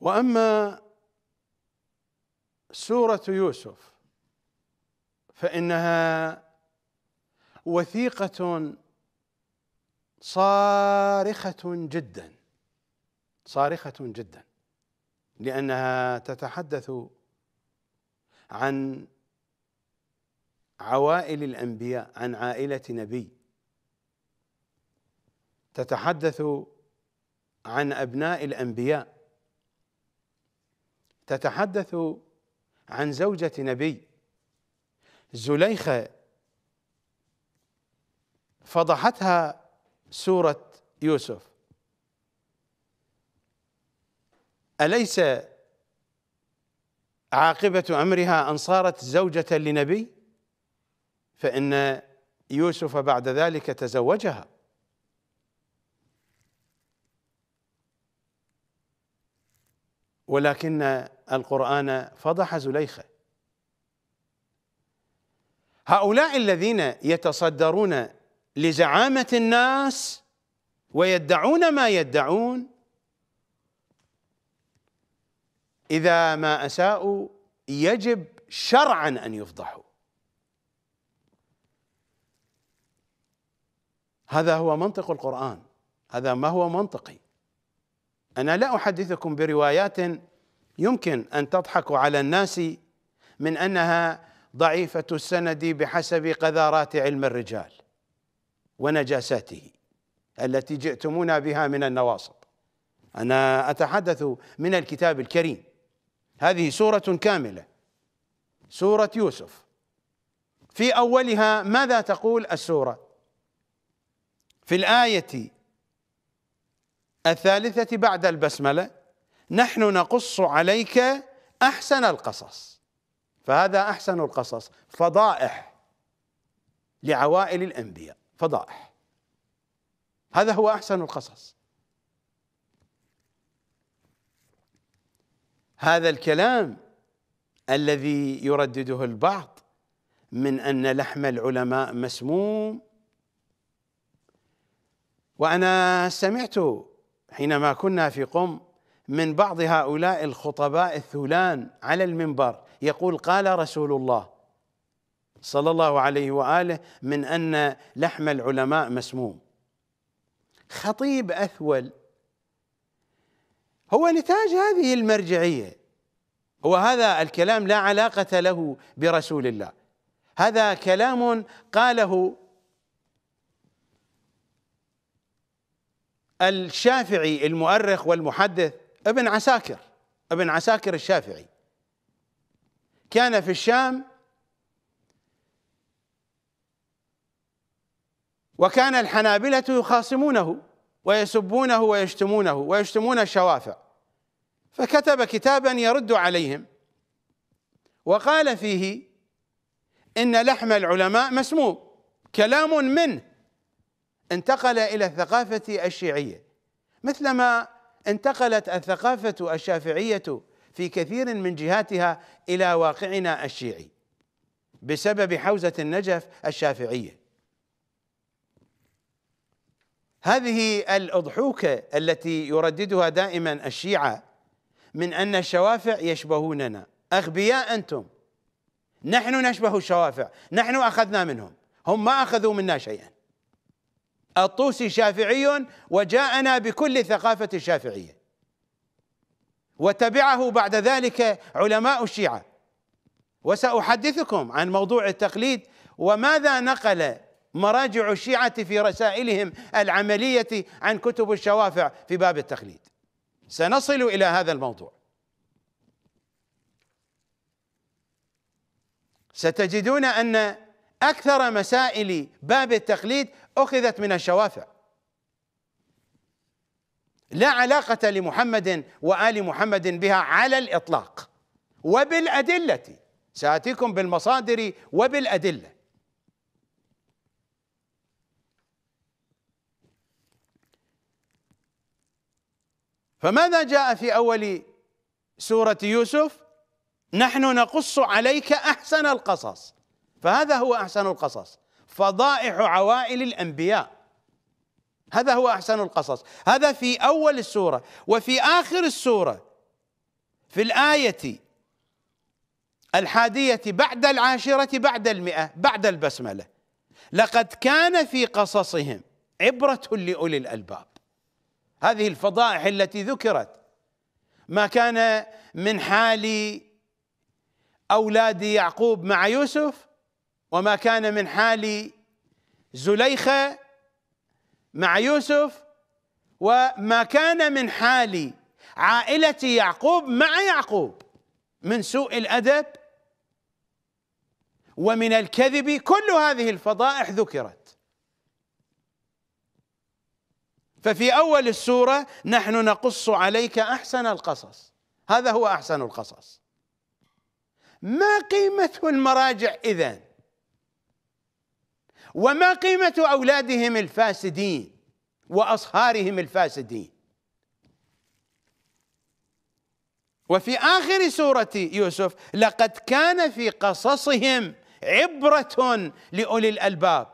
واما سوره يوسف فانها وثيقه صارخه جدا صارخه جدا لانها تتحدث عن عوائل الانبياء عن عائله نبي تتحدث عن ابناء الانبياء تتحدث عن زوجة نبي زليخة فضحتها سورة يوسف أليس عاقبة أمرها أن صارت زوجة لنبي فإن يوسف بعد ذلك تزوجها ولكن القرآن فضح زليخة هؤلاء الذين يتصدرون لزعامة الناس ويدعون ما يدعون إذا ما أساءوا يجب شرعا أن يفضحوا هذا هو منطق القرآن هذا ما هو منطقي أنا لا أحدثكم بروايات يمكن أن تضحكوا على الناس من أنها ضعيفة السند بحسب قذارات علم الرجال ونجاساته التي جئتمونا بها من النواصب أنا أتحدث من الكتاب الكريم هذه سورة كاملة سورة يوسف في أولها ماذا تقول السورة في الآية الثالثة بعد البسملة نحن نقص عليك أحسن القصص فهذا أحسن القصص فضائح لعوائل الأنبياء فضائح هذا هو أحسن القصص هذا الكلام الذي يردده البعض من أن لحم العلماء مسموم وأنا سمعت حينما كنا في قم من بعض هؤلاء الخطباء الثولان على المنبر يقول قال رسول الله صلى الله عليه واله من ان لحم العلماء مسموم خطيب اثول هو نتاج هذه المرجعيه وهذا الكلام لا علاقه له برسول الله هذا كلام قاله الشافعي المؤرخ والمحدث ابن عساكر ابن عساكر الشافعي كان في الشام وكان الحنابلة يخاصمونه ويسبونه ويشتمونه ويشتمون الشوافع فكتب كتابا يرد عليهم وقال فيه ان لحم العلماء مسموم كلام منه انتقل الى الثقافه الشيعيه مثلما انتقلت الثقافه الشافعيه في كثير من جهاتها الى واقعنا الشيعي بسبب حوزه النجف الشافعيه هذه الاضحوكه التي يرددها دائما الشيعه من ان الشوافع يشبهوننا اغبياء انتم نحن نشبه الشوافع نحن اخذنا منهم هم ما اخذوا منا شيئا الطوسي شافعي وجاءنا بكل ثقافة الشافعية وتبعه بعد ذلك علماء الشيعة وسأحدثكم عن موضوع التقليد وماذا نقل مراجع الشيعة في رسائلهم العملية عن كتب الشوافع في باب التقليد سنصل إلى هذا الموضوع ستجدون أن أكثر مسائل باب التقليد أخذت من الشوافع لا علاقة لمحمد وآل محمد بها على الإطلاق وبالأدلة سآتيكم بالمصادر وبالأدلة فماذا جاء في أول سورة يوسف نحن نقص عليك أحسن القصص فهذا هو أحسن القصص فضائح عوائل الانبياء هذا هو احسن القصص هذا في اول السوره وفي اخر السوره في الايه الحادية بعد العاشرة بعد المئة بعد البسملة لقد كان في قصصهم عبرة لأولي الألباب هذه الفضائح التي ذكرت ما كان من حال أولاد يعقوب مع يوسف وما كان من حال زليخة مع يوسف وما كان من حال عائلة يعقوب مع يعقوب من سوء الأدب ومن الكذب كل هذه الفضائح ذكرت ففي أول السورة نحن نقص عليك أحسن القصص هذا هو أحسن القصص ما قيمة المراجع إذن وما قيمة أولادهم الفاسدين وأصهارهم الفاسدين وفي آخر سورة يوسف لقد كان في قصصهم عبرة لأولي الألباب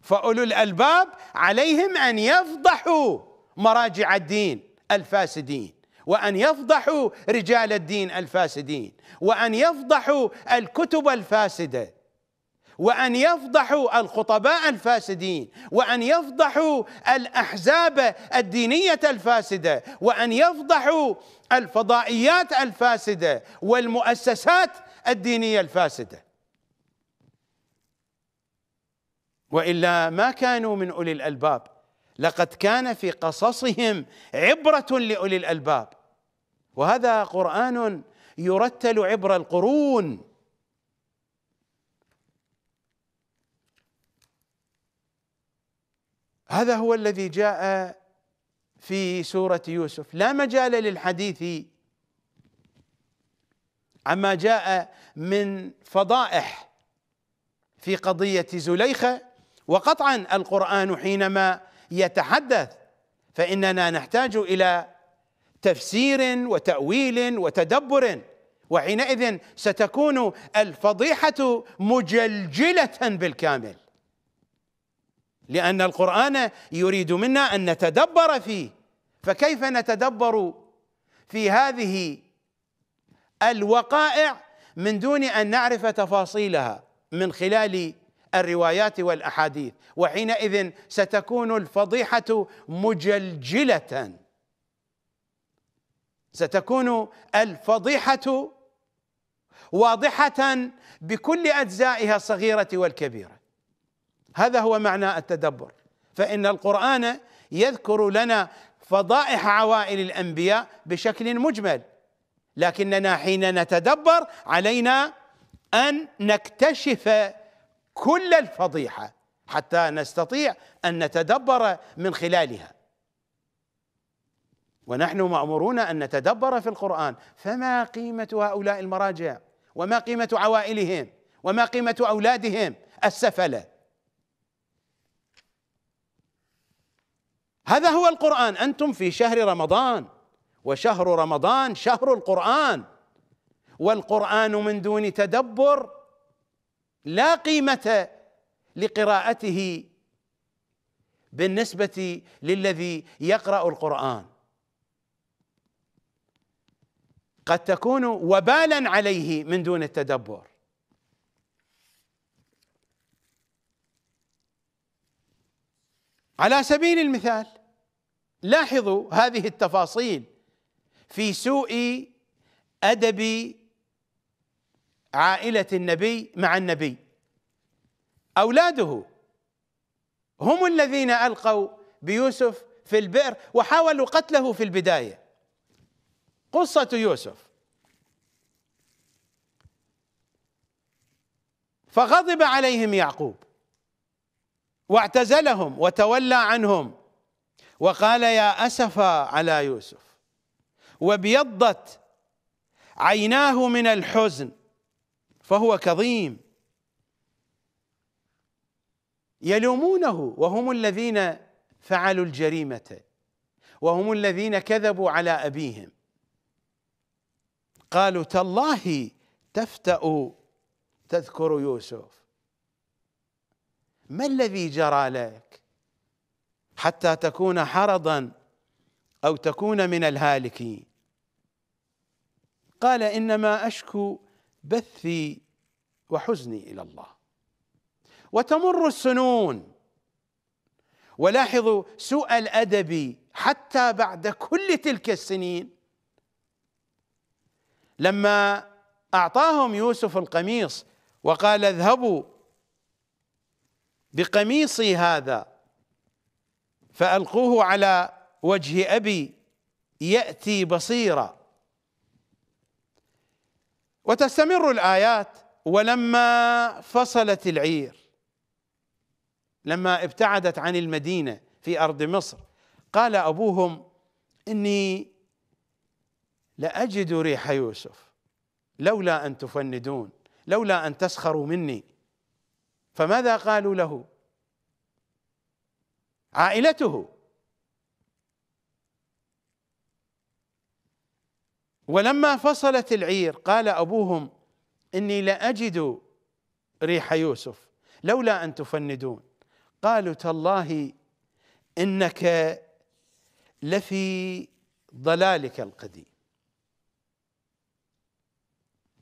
فأولو الألباب عليهم أن يفضحوا مراجع الدين الفاسدين وأن يفضحوا رجال الدين الفاسدين وأن يفضحوا الكتب الفاسدة وأن يفضحوا الخطباء الفاسدين وأن يفضحوا الأحزاب الدينية الفاسدة وأن يفضحوا الفضائيات الفاسدة والمؤسسات الدينية الفاسدة وإلا ما كانوا من أولي الألباب لقد كان في قصصهم عبرة لأولي الألباب وهذا قرآن يرتل عبر القرون هذا هو الذي جاء في سوره يوسف لا مجال للحديث عما جاء من فضائح في قضيه زليخه وقطعا القران حينما يتحدث فاننا نحتاج الى تفسير وتاويل وتدبر وحينئذ ستكون الفضيحه مجلجله بالكامل لأن القرآن يريد منا أن نتدبر فيه فكيف نتدبر في هذه الوقائع من دون أن نعرف تفاصيلها من خلال الروايات والأحاديث وحينئذ ستكون الفضيحة مجلجلة ستكون الفضيحة واضحة بكل أجزائها الصغيرة والكبيرة هذا هو معنى التدبر فإن القرآن يذكر لنا فضائح عوائل الأنبياء بشكل مجمل لكننا حين نتدبر علينا أن نكتشف كل الفضيحة حتى نستطيع أن نتدبر من خلالها ونحن مأمورون أن نتدبر في القرآن فما قيمة هؤلاء المراجع وما قيمة عوائلهم وما قيمة أولادهم السفله هذا هو القرآن أنتم في شهر رمضان وشهر رمضان شهر القرآن والقرآن من دون تدبر لا قيمة لقراءته بالنسبة للذي يقرأ القرآن قد تكون وبالا عليه من دون التدبر على سبيل المثال لاحظوا هذه التفاصيل في سوء ادب عائله النبي مع النبي اولاده هم الذين القوا بيوسف في البئر وحاولوا قتله في البدايه قصه يوسف فغضب عليهم يعقوب واعتزلهم وتولى عنهم وقال يا أسفا على يوسف وابيضت عيناه من الحزن فهو كظيم يلومونه وهم الذين فعلوا الجريمة وهم الذين كذبوا على أبيهم قالوا تالله تفتأ تذكر يوسف ما الذي جرى لك حتى تكون حرضا أو تكون من الهالكين قال إنما أشكو بثي وحزني إلى الله وتمر السنون ولاحظوا سوء الأدب حتى بعد كل تلك السنين لما أعطاهم يوسف القميص وقال اذهبوا بقميصي هذا فألقوه على وجه أبي يأتي بصيرا وتستمر الآيات ولما فصلت العير لما ابتعدت عن المدينة في أرض مصر قال أبوهم إني لأجد ريح يوسف لولا أن تفندون لولا أن تسخروا مني فماذا قالوا له عائلته ولما فصلت العير قال ابوهم اني لاجد ريح يوسف لولا ان تفندون قالوا تالله انك لفي ضلالك القديم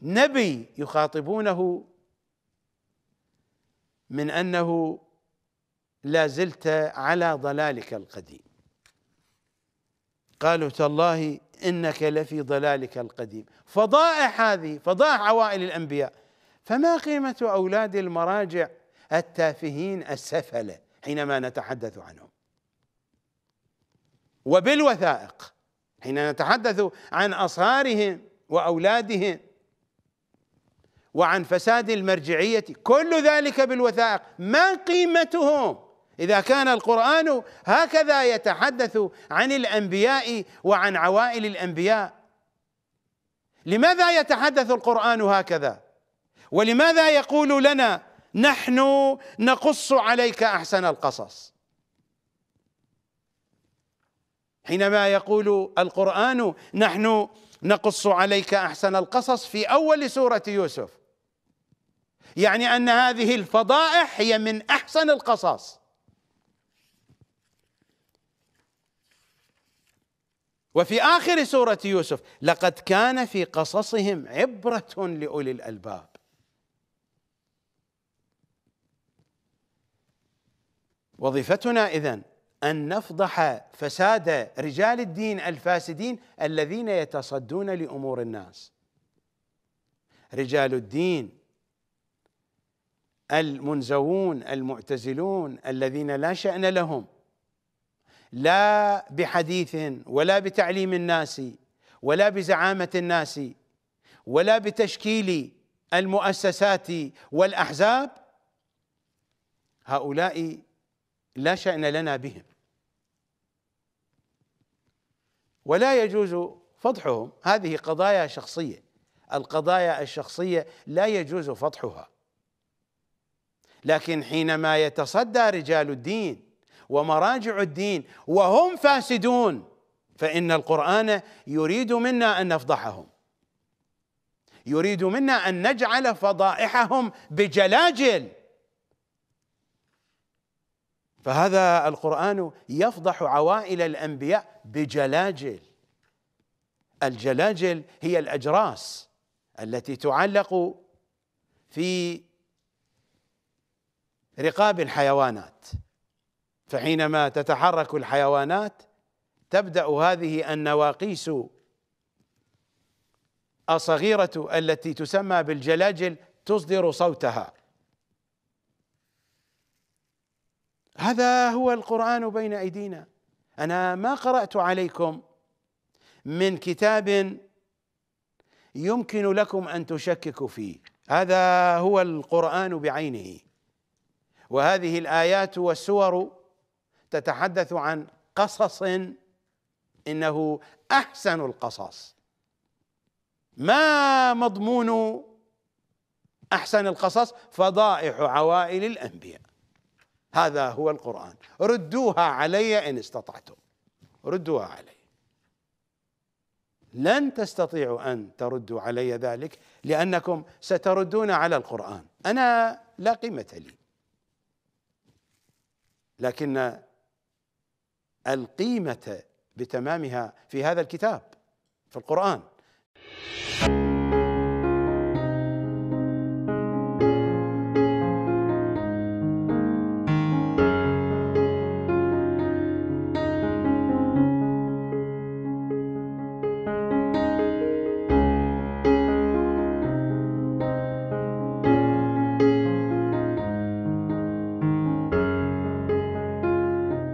نبي يخاطبونه من انه لا زلت على ضلالك القديم قالوا تالله إنك لفي ضلالك القديم فضائح هذه فضائح عوائل الأنبياء فما قيمة أولاد المراجع التافهين السفلة حينما نتحدث عنهم وبالوثائق حين نتحدث عن أصهارهم وأولادهم وعن فساد المرجعية كل ذلك بالوثائق ما قيمتهم إذا كان القرآن هكذا يتحدث عن الأنبياء وعن عوائل الأنبياء لماذا يتحدث القرآن هكذا؟ ولماذا يقول لنا نحن نقص عليك أحسن القصص؟ حينما يقول القرآن نحن نقص عليك أحسن القصص في أول سورة يوسف يعني أن هذه الفضائح هي من أحسن القصص وفي آخر سورة يوسف لقد كان في قصصهم عبرة لأولي الألباب وظيفتنا إذن أن نفضح فساد رجال الدين الفاسدين الذين يتصدون لأمور الناس رجال الدين المنزوون المعتزلون الذين لا شأن لهم لا بحديث ولا بتعليم الناس ولا بزعامه الناس ولا بتشكيل المؤسسات والاحزاب هؤلاء لا شان لنا بهم ولا يجوز فضحهم هذه قضايا شخصيه القضايا الشخصيه لا يجوز فضحها لكن حينما يتصدى رجال الدين ومراجع الدين وهم فاسدون فإن القرآن يريد منا أن نفضحهم يريد منا أن نجعل فضائحهم بجلاجل فهذا القرآن يفضح عوائل الأنبياء بجلاجل الجلاجل هي الأجراس التي تعلق في رقاب الحيوانات فحينما تتحرك الحيوانات تبدا هذه النواقيس الصغيره التي تسمى بالجلاجل تصدر صوتها هذا هو القران بين ايدينا انا ما قرات عليكم من كتاب يمكن لكم ان تشككوا فيه هذا هو القران بعينه وهذه الايات والسور تتحدث عن قصص انه احسن القصص ما مضمون احسن القصص فضائح عوائل الانبياء هذا هو القران ردوها علي ان استطعتم ردوها علي لن تستطيعوا ان تردوا علي ذلك لانكم ستردون على القران انا لا قيمه لي لكن القيمه بتمامها في هذا الكتاب في القران